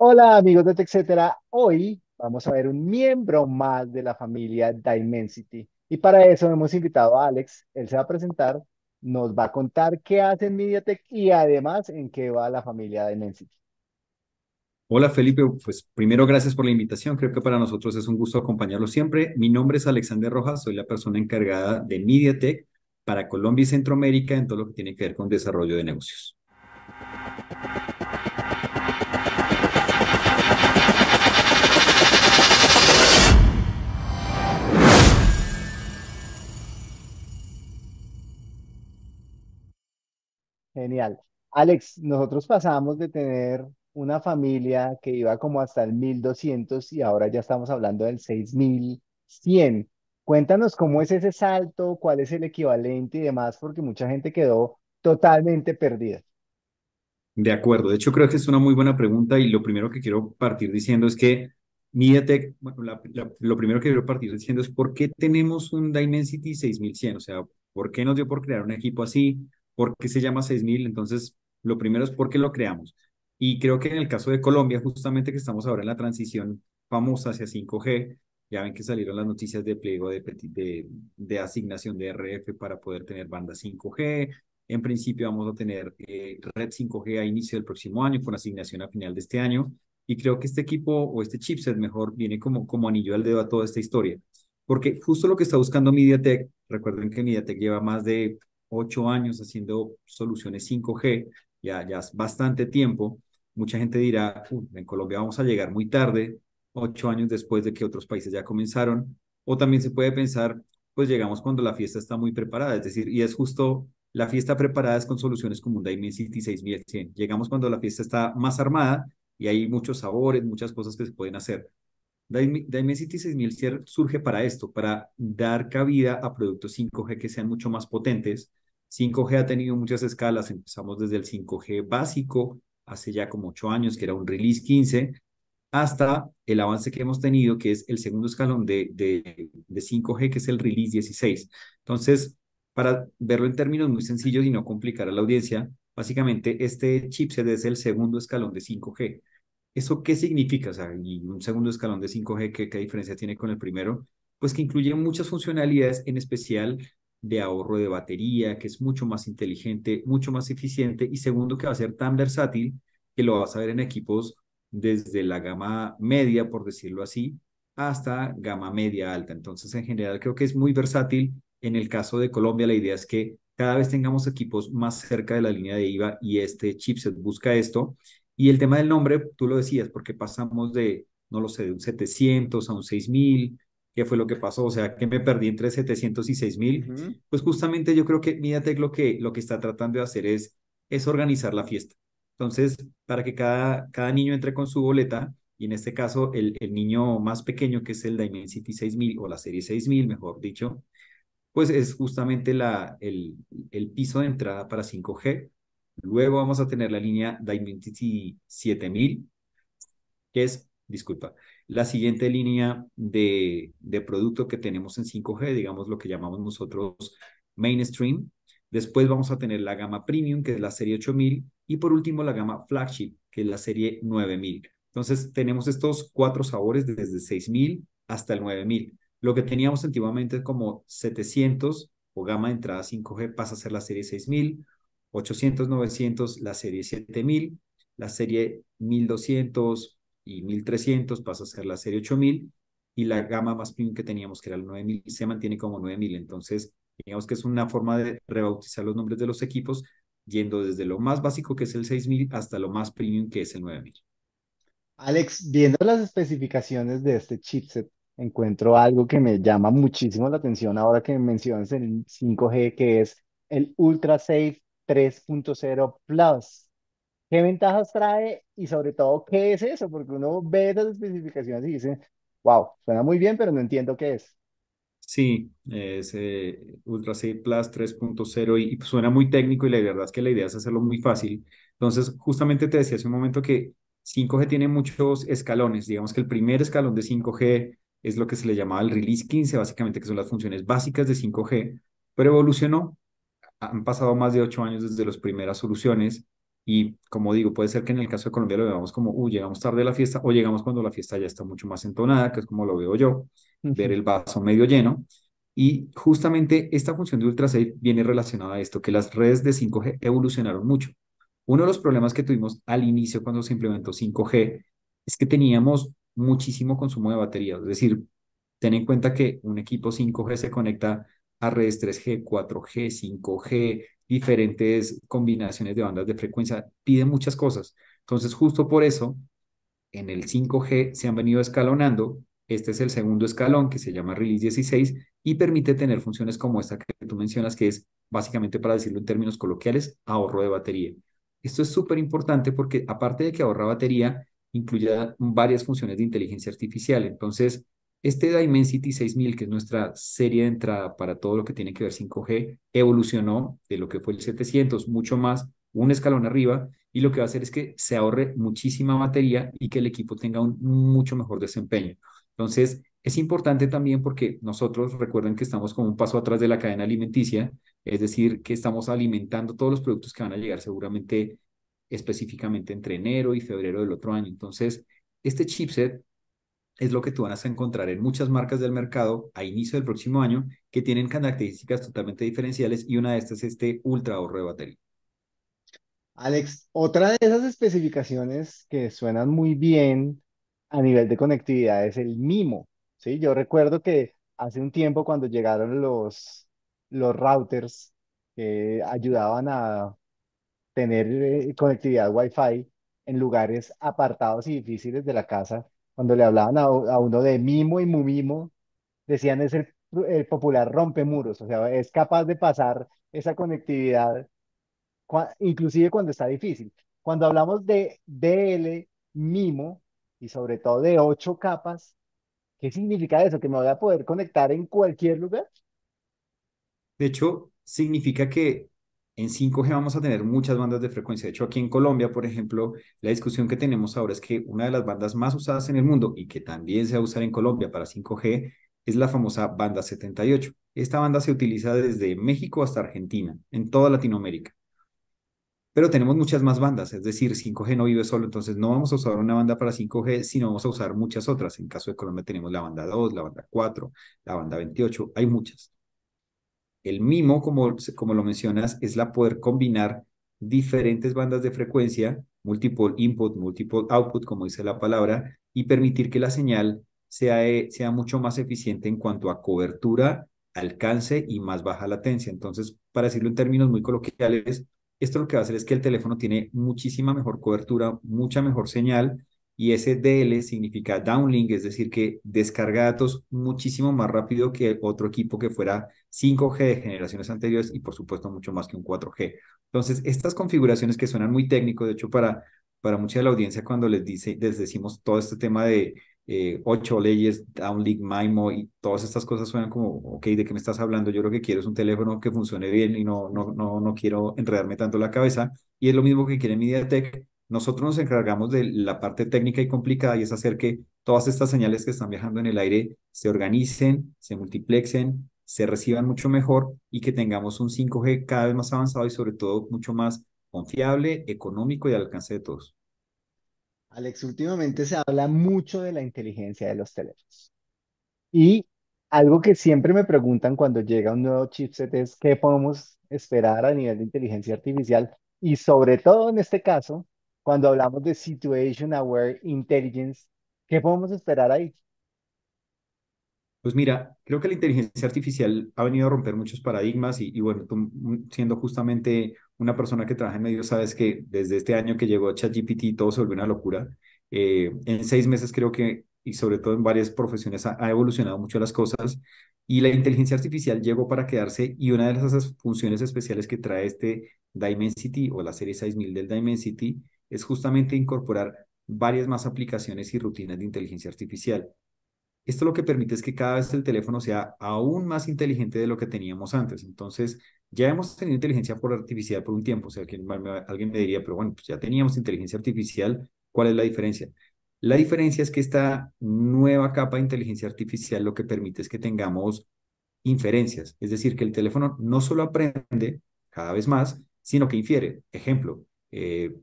Hola amigos de TechCetera, hoy vamos a ver un miembro más de la familia Dimensity y para eso hemos invitado a Alex, él se va a presentar, nos va a contar qué hace en MediaTek y además en qué va la familia Dimensity. Hola Felipe, pues primero gracias por la invitación, creo que para nosotros es un gusto acompañarlo siempre. Mi nombre es Alexander Rojas, soy la persona encargada de MediaTek para Colombia y Centroamérica en todo lo que tiene que ver con desarrollo de negocios. Genial. Alex, nosotros pasamos de tener una familia que iba como hasta el 1200 y ahora ya estamos hablando del 6100. Cuéntanos cómo es ese salto, cuál es el equivalente y demás, porque mucha gente quedó totalmente perdida. De acuerdo, de hecho creo que es una muy buena pregunta y lo primero que quiero partir diciendo es que MediaTek, bueno, lo primero que quiero partir diciendo es por qué tenemos un Dimensity 6100, o sea, por qué nos dio por crear un equipo así, ¿Por qué se llama 6000? Entonces, lo primero es por qué lo creamos. Y creo que en el caso de Colombia, justamente que estamos ahora en la transición famosa hacia 5G, ya ven que salieron las noticias de pliego de, de, asignación de RF para poder tener banda 5G. En principio vamos a tener eh, red 5G a inicio del próximo año con asignación a final de este año. Y creo que este equipo o este chipset mejor viene como, como anillo al dedo a toda esta historia. Porque justo lo que está buscando MediaTek, recuerden que MediaTek lleva más de ocho años haciendo soluciones 5G, ya, ya es bastante tiempo. Mucha gente dirá, en Colombia vamos a llegar muy tarde, ocho años después de que otros países ya comenzaron. O también se puede pensar, pues llegamos cuando la fiesta está muy preparada, es decir, y es justo la fiesta preparada es con soluciones como un City 6100. Llegamos cuando la fiesta está más armada y hay muchos sabores, muchas cosas que se pueden hacer. City 6100 surge para esto, para dar cabida a productos 5G que sean mucho más potentes, 5G ha tenido muchas escalas, empezamos desde el 5G básico, hace ya como ocho años, que era un release 15, hasta el avance que hemos tenido, que es el segundo escalón de, 5G, que es el release 16. Entonces, para verlo en términos muy sencillos y no complicar a la audiencia, básicamente este chipset es el segundo escalón de 5G. ¿Eso qué significa? O sea, y un segundo escalón de 5G, ¿qué, ¿qué diferencia tiene con el primero? Pues que incluye muchas funcionalidades, en especial de ahorro de batería, que es mucho más inteligente, mucho más eficiente y segundo que va a ser tan versátil que lo vas a ver en equipos desde la gama media, por decirlo así, hasta gama media alta. Entonces, en general, creo que es muy versátil. En el caso de Colombia, la idea es que cada vez tengamos equipos más cerca de la línea de IVA y este chipset busca esto. Y el tema del nombre, tú lo decías, porque pasamos de, no lo sé, de un 700 a un 6000, qué fue lo que pasó, o sea, que me perdí entre 700 y 6000. Pues justamente yo creo que MediaTek lo que, lo que está tratando de hacer es, es organizar la fiesta. Entonces, para que cada, cada niño entre con su boleta, y en este caso el, niño más pequeño, que es el Dimensity 6000 o la serie 6000, mejor dicho, pues es justamente la, el, el piso de entrada para 5G. Luego vamos a tener la línea Dimensity 7000, que es, disculpa, la siguiente línea de, producto que tenemos en 5G, digamos lo que llamamos nosotros mainstream. Después vamos a tener la gama premium, que es la serie 8000, y por último la gama flagship, que es la serie 9000. Entonces tenemos estos cuatro sabores desde 6000 hasta el 9000. Lo que teníamos antiguamente como 700 o gama de entrada 5G pasa a ser la serie 6000, 800, 900, la serie 7000, la serie 1200, y 1300 pasa a ser la serie 8000 y la gama más premium que teníamos, que era el 9000, se mantiene como 9000. Entonces, digamos que es una forma de rebautizar los nombres de los equipos, yendo desde lo más básico, que es el 6000, hasta lo más premium, que es el 9000. Alex, viendo las especificaciones de este chipset, encuentro algo que me llama muchísimo la atención ahora que mencionas el 5G, que es el Ultra Safe 3.0 Plus. ¿Qué ventajas trae y sobre todo qué es eso? Porque uno ve esas especificaciones y dice, wow, suena muy bien, pero no entiendo qué es. Sí, es eh, Ultra 6 Plus 3.0 y, y, suena muy técnico y la verdad es que la idea es hacerlo muy fácil. Entonces, justamente te decía hace un momento que 5G tiene muchos escalones. Digamos que el primer escalón de 5G es lo que se le llamaba el Release 15, básicamente que son las funciones básicas de 5G, pero evolucionó. Han pasado más de ocho años desde las primeras soluciones y como digo, puede ser que en el caso de Colombia lo veamos como, llegamos tarde a la fiesta o llegamos cuando la fiesta ya está mucho más entonada, que es como lo veo yo, ver el vaso medio lleno. Y justamente esta función de ultrasafe viene relacionada a esto, que las redes de 5G evolucionaron mucho. Uno de los problemas que tuvimos al inicio cuando se implementó 5G es que teníamos muchísimo consumo de batería. Es decir, ten en cuenta que un equipo 5G se conecta a redes 3G, 4G, 5G, diferentes combinaciones de bandas de frecuencia, piden muchas cosas. Entonces, justo por eso, en el 5G se han venido escalonando. Este es el segundo escalón que se llama Release 16 y permite tener funciones como esta que tú mencionas, que es básicamente, para decirlo en términos coloquiales, ahorro de batería. Esto es súper importante porque aparte de que ahorra batería, incluye varias funciones de inteligencia artificial. Entonces, este Dimensity 6000, que es nuestra serie de entrada para todo lo que tiene que ver 5G, evolucionó de lo que fue el 700, mucho más, un escalón arriba, y lo que va a hacer es que se ahorre muchísima batería y que el equipo tenga un mucho mejor desempeño. Entonces, es importante también porque nosotros recuerden que estamos como un paso atrás de la cadena alimenticia, es decir, que estamos alimentando todos los productos que van a llegar seguramente específicamente entre enero y febrero del otro año. Entonces, este chipset es lo que tú vas a encontrar en muchas marcas del mercado a inicio del próximo año que tienen características totalmente diferenciales y una de estas es este ultra ahorro de batería. Alex, otra de esas especificaciones que suenan muy bien a nivel de conectividad es el MIMO. ¿sí? Yo recuerdo que hace un tiempo cuando llegaron los, los routers que ayudaban a tener eh, conectividad Wi-Fi en lugares apartados y difíciles de la casa, cuando le hablaban a, uno de mimo y mumimo, decían es el, el popular muros o sea, es capaz de pasar esa conectividad, inclusive cuando está difícil. Cuando hablamos de DL, mimo, y sobre todo de ocho capas, ¿qué significa eso? ¿Que me voy a poder conectar en cualquier lugar? De hecho, significa que en 5G vamos a tener muchas bandas de frecuencia. De hecho, aquí en Colombia, por ejemplo, la discusión que tenemos ahora es que una de las bandas más usadas en el mundo y que también se va a usar en Colombia para 5G es la famosa banda 78. Esta banda se utiliza desde México hasta Argentina, en toda Latinoamérica. Pero tenemos muchas más bandas, es decir, 5G no vive solo, entonces no vamos a usar una banda para 5G, sino vamos a usar muchas otras. En caso de Colombia tenemos la banda 2, la banda 4, la banda 28, hay muchas. El mimo, como, como lo mencionas, es la poder combinar diferentes bandas de frecuencia, multiple input, multiple output, como dice la palabra, y permitir que la señal sea, eh, sea mucho más eficiente en cuanto a cobertura, alcance y más baja latencia. Entonces, para decirlo en términos muy coloquiales, esto lo que va a hacer es que el teléfono tiene muchísima mejor cobertura, mucha mejor señal y ese DL significa downlink, es decir, que descarga datos muchísimo más rápido que otro equipo que fuera 5G de generaciones anteriores y por supuesto mucho más que un 4G. Entonces, estas configuraciones que suenan muy técnico, de hecho, para, para mucha de la audiencia cuando les, dice, decimos todo este tema de eh, ocho leyes, downlink, MIMO y todas estas cosas suenan como, ok, ¿de qué me estás hablando? Yo lo que quiero es un teléfono que funcione bien y no, no, no, no quiero enredarme tanto la cabeza. Y es lo mismo que quiere MediaTek nosotros nos encargamos de la parte técnica y complicada y es hacer que todas estas señales que están viajando en el aire se organicen, se multiplexen, se reciban mucho mejor y que tengamos un 5G cada vez más avanzado y sobre todo mucho más confiable, económico y al alcance de todos. Alex, últimamente se habla mucho de la inteligencia de los teléfonos. Y algo que siempre me preguntan cuando llega un nuevo chipset es qué podemos esperar a nivel de inteligencia artificial y sobre todo en este caso cuando hablamos de Situation Aware Intelligence, ¿qué podemos esperar ahí? Pues mira, creo que la inteligencia artificial ha venido a romper muchos paradigmas y, bueno, tú mm, siendo justamente una persona que trabaja en medios, sabes que desde este año que llegó ChatGPT todo se volvió una locura. Eh, en seis meses creo que, y sobre todo en varias profesiones, ha, evolucionado mucho las cosas y la inteligencia artificial llegó para quedarse y una de esas funciones especiales que trae este Dimensity o la serie 6000 del Dimensity es justamente incorporar varias más aplicaciones y rutinas de inteligencia artificial. Esto lo que permite es que cada vez el teléfono sea aún más inteligente de lo que teníamos antes. Entonces, ya hemos tenido inteligencia por artificial por un tiempo. O sea, alguien, alguien me diría, pero bueno, pues ya teníamos inteligencia artificial, ¿cuál es la diferencia? La diferencia es que esta nueva capa de inteligencia artificial lo que permite es que tengamos inferencias. Es decir, que el teléfono no solo aprende cada vez más, sino que infiere. Ejemplo, eh,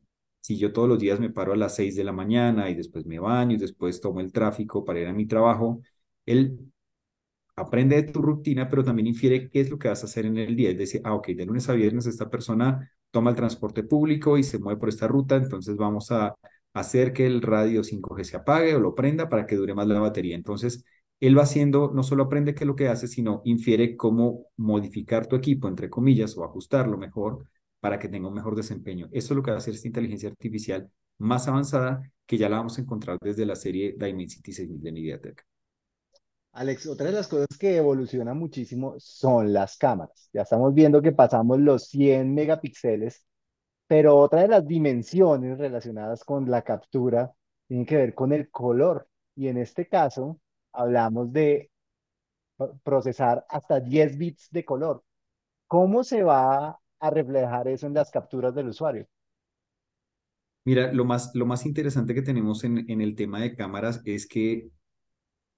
si yo todos los días me paro a las 6 de la mañana y después me baño y después tomo el tráfico para ir a mi trabajo, él aprende de tu rutina, pero también infiere qué es lo que vas a hacer en el día. es dice, ah, ok, de lunes a viernes esta persona toma el transporte público y se mueve por esta ruta, entonces vamos a hacer que el radio 5G se apague o lo prenda para que dure más la batería. Entonces, él va haciendo, no solo aprende qué es lo que hace, sino infiere cómo modificar tu equipo, entre comillas, o ajustarlo mejor para que tenga un mejor desempeño. Eso es lo que va a hacer esta inteligencia artificial más avanzada que ya la vamos a encontrar desde la serie Dimensity 6000 de MediaTek. Alex, otra de las cosas que evoluciona muchísimo son las cámaras. Ya estamos viendo que pasamos los 100 megapíxeles, pero otra de las dimensiones relacionadas con la captura tiene que ver con el color. Y en este caso, hablamos de procesar hasta 10 bits de color. ¿Cómo se va reflejar eso en las capturas del usuario. Mira, lo más, lo más interesante que tenemos en, en el tema de cámaras es que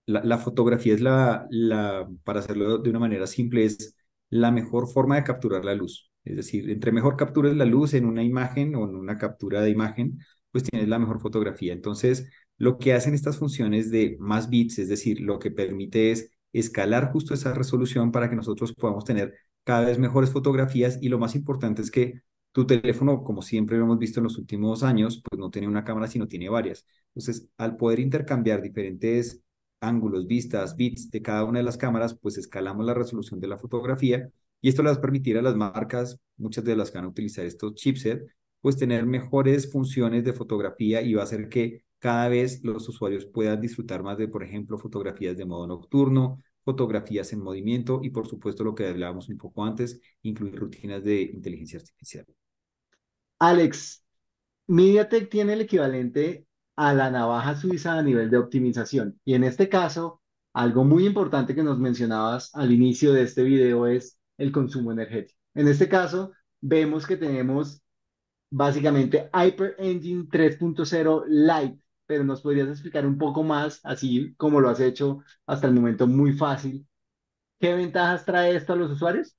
la, fotografía es la, la, para hacerlo de una manera simple, es la mejor forma de capturar la luz. Es decir, entre mejor captures la luz en una imagen o en una captura de imagen, pues tienes la mejor fotografía. Entonces, lo que hacen estas funciones de más bits, es decir, lo que permite es escalar justo esa resolución para que nosotros podamos tener cada vez mejores fotografías y lo más importante es que tu teléfono, como siempre lo hemos visto en los últimos años, pues no tiene una cámara, sino tiene varias. Entonces, al poder intercambiar diferentes ángulos, vistas, bits de cada una de las cámaras, pues escalamos la resolución de la fotografía y esto les permitirá a las marcas, muchas de las que van a utilizar estos chipset, pues tener mejores funciones de fotografía y va a hacer que cada vez los usuarios puedan disfrutar más de, por ejemplo, fotografías de modo nocturno, fotografías en movimiento y, por supuesto, lo que hablábamos un poco antes, incluir rutinas de inteligencia artificial. Alex, MediaTek tiene el equivalente a la navaja suiza a nivel de optimización. Y en este caso, algo muy importante que nos mencionabas al inicio de este video es el consumo energético. En este caso, vemos que tenemos básicamente Hyper Engine 3.0 Lite pero nos podrías explicar un poco más, así como lo has hecho hasta el momento muy fácil. ¿Qué ventajas trae esto a los usuarios?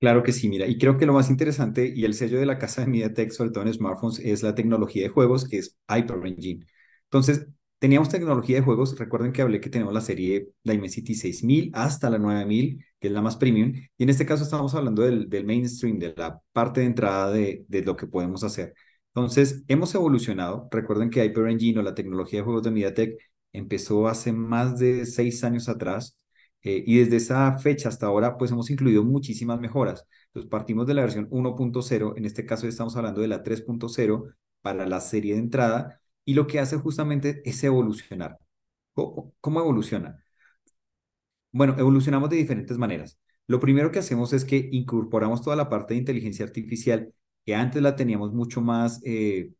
Claro que sí, mira, y creo que lo más interesante y el sello de la casa de MediaTek, sobre todo en smartphones, es la tecnología de juegos, que es Hyper Engine. Entonces, teníamos tecnología de juegos, recuerden que hablé que tenemos la serie Dimensity 6000 hasta la 9000, que es la más premium, y en este caso estamos hablando del, del mainstream, de la parte de entrada de, de lo que podemos hacer. Entonces, hemos evolucionado. Recuerden que Hyper Engine o la tecnología de juegos de MediaTek empezó hace más de seis años atrás eh, y desde esa fecha hasta ahora, pues hemos incluido muchísimas mejoras. Entonces, partimos de la versión 1.0, en este caso estamos hablando de la 3.0 para la serie de entrada y lo que hace justamente es evolucionar. cómo evoluciona? Bueno, evolucionamos de diferentes maneras. Lo primero que hacemos es que incorporamos toda la parte de inteligencia artificial que antes la teníamos mucho más eh,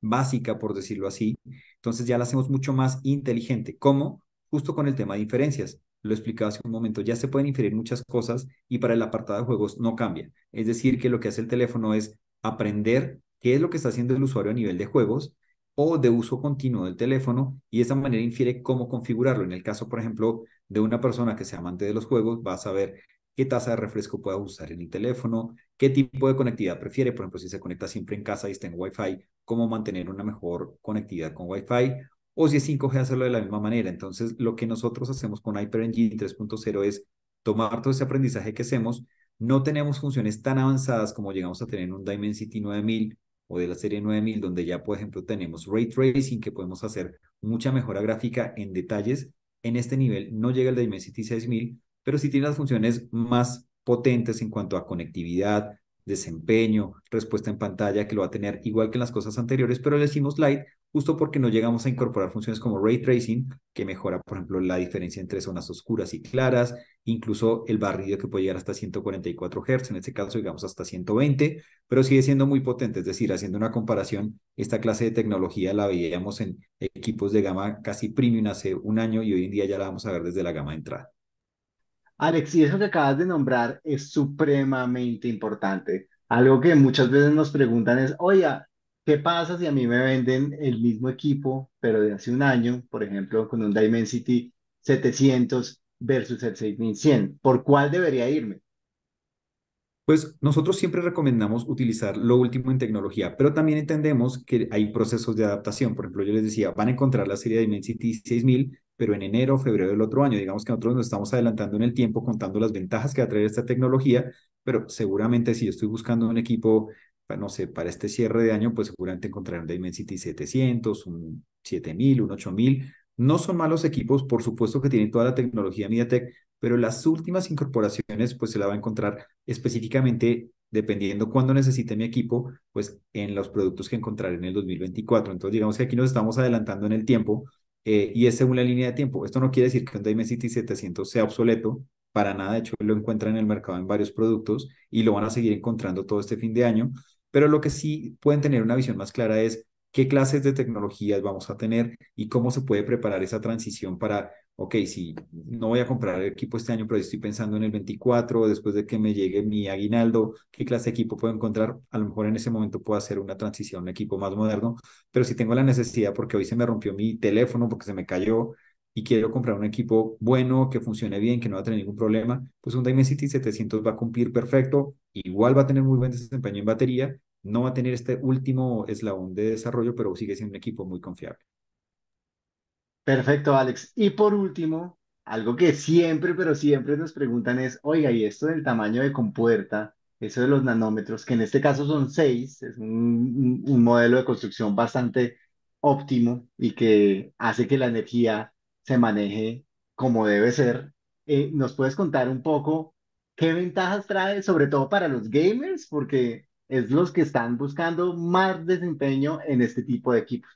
básica, por decirlo así, entonces ya la hacemos mucho más inteligente. ¿Cómo? Justo con el tema de inferencias. Lo explicaba hace un momento, ya se pueden inferir muchas cosas y para el apartado de juegos no cambia. Es decir, que lo que hace el teléfono es aprender qué es lo que está haciendo el usuario a nivel de juegos o de uso continuo del teléfono y de esa manera infiere cómo configurarlo. En el caso, por ejemplo, de una persona que sea amante de los juegos, va a saber qué tasa de refresco pueda usar en el teléfono, qué tipo de conectividad prefiere, por ejemplo, si se conecta siempre en casa y está en Wi-Fi, cómo mantener una mejor conectividad con Wi-Fi, o si es 5G, hacerlo de la misma manera. Entonces, lo que nosotros hacemos con HyperEngine 3.0 es tomar todo ese aprendizaje que hacemos. No tenemos funciones tan avanzadas como llegamos a tener en un Dimensity 9000 o de la serie 9000, donde ya, por ejemplo, tenemos ray tracing, que podemos hacer mucha mejora gráfica en detalles. En este nivel no llega el Dimensity 6000, pero sí tiene las funciones más potentes en cuanto a conectividad, desempeño, respuesta en pantalla, que lo va a tener igual que en las cosas anteriores, pero le decimos light justo porque no llegamos a incorporar funciones como ray tracing, que mejora, por ejemplo, la diferencia entre zonas oscuras y claras, incluso el barrido que puede llegar hasta 144 Hz, en este caso digamos hasta 120, pero sigue siendo muy potente, es decir, haciendo una comparación, esta clase de tecnología la veíamos en equipos de gama casi premium hace un año y hoy en día ya la vamos a ver desde la gama de entrada. Alex, y eso que acabas de nombrar es supremamente importante. Algo que muchas veces nos preguntan es, oye, ¿qué pasa si a mí me venden el mismo equipo, pero de hace un año, por ejemplo, con un Dimensity 700 versus el 6100? ¿Por cuál debería irme? Pues nosotros siempre recomendamos utilizar lo último en tecnología, pero también entendemos que hay procesos de adaptación. Por ejemplo, yo les decía, van a encontrar la serie Dimensity 6000 pero en enero o febrero del otro año. Digamos que nosotros nos estamos adelantando en el tiempo contando las ventajas que va a traer esta tecnología, pero seguramente si yo estoy buscando un equipo, pues, no sé, para este cierre de año, pues seguramente encontraré un Dimensity 700, un 7000, un 8000. No son malos equipos, por supuesto que tienen toda la tecnología MediaTek, pero las últimas incorporaciones pues se la va a encontrar específicamente dependiendo cuándo necesite mi equipo, pues en los productos que encontraré en el 2024. Entonces digamos que aquí nos estamos adelantando en el tiempo, eh, y es según la línea de tiempo. Esto no quiere decir que un Dimensity 700 sea obsoleto, para nada, de hecho lo encuentran en el mercado en varios productos y lo van a seguir encontrando todo este fin de año, pero lo que sí pueden tener una visión más clara es qué clases de tecnologías vamos a tener y cómo se puede preparar esa transición para ok, si no voy a comprar equipo este año, pero estoy pensando en el 24, después de que me llegue mi aguinaldo, qué clase de equipo puedo encontrar, a lo mejor en ese momento puedo hacer una transición, un equipo más moderno, pero si tengo la necesidad porque hoy se me rompió mi teléfono, porque se me cayó y quiero comprar un equipo bueno, que funcione bien, que no va a tener ningún problema, pues un City 700 va a cumplir perfecto, igual va a tener muy buen desempeño en batería, no va a tener este último eslabón de desarrollo, pero sigue siendo un equipo muy confiable. Perfecto, Alex. Y por último, algo que siempre, pero siempre nos preguntan es, oiga, ¿y esto del tamaño de compuerta, eso de los nanómetros, que en este caso son seis, es un, modelo de construcción bastante óptimo y que hace que la energía se maneje como debe ser. Eh, ¿Nos puedes contar un poco qué ventajas trae, sobre todo para los gamers? Porque es los que están buscando más desempeño en este tipo de equipos.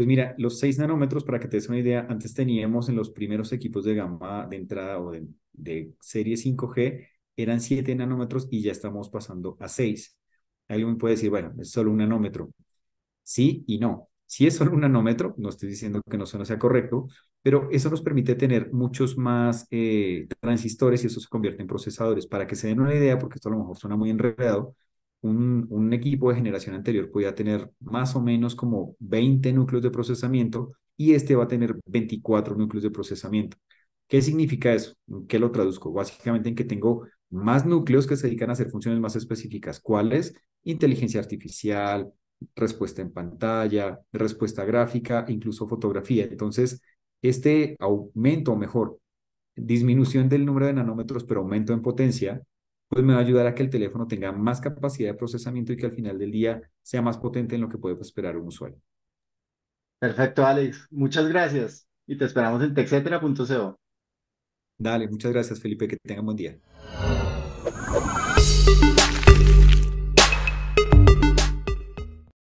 Pues mira, los 6 nanómetros, para que te des una idea, antes teníamos en los primeros equipos de gama de entrada o de, serie 5G, eran 7 nanómetros y ya estamos pasando a 6. Alguien puede decir, bueno, es solo un nanómetro. Sí y no. Si es solo un nanómetro, no estoy diciendo que no, sea correcto, pero eso nos permite tener muchos más eh, transistores y eso se convierte en procesadores. Para que se den una idea, porque esto a lo mejor suena muy enredado, un, equipo de generación anterior podía tener más o menos como 20 núcleos de procesamiento y este va a tener 24 núcleos de procesamiento. ¿Qué significa eso? qué lo traduzco? Básicamente en que tengo más núcleos que se dedican a hacer funciones más específicas. ¿Cuáles? Inteligencia artificial, respuesta en pantalla, respuesta gráfica, incluso fotografía. Entonces, este aumento, o mejor, disminución del número de nanómetros, pero aumento en potencia, pues me va a ayudar a que el teléfono tenga más capacidad de procesamiento y que al final del día sea más potente en lo que puede esperar un usuario. Perfecto, Alex. Muchas gracias y te esperamos en texetera.co. Dale, muchas gracias, Felipe. Que un buen día.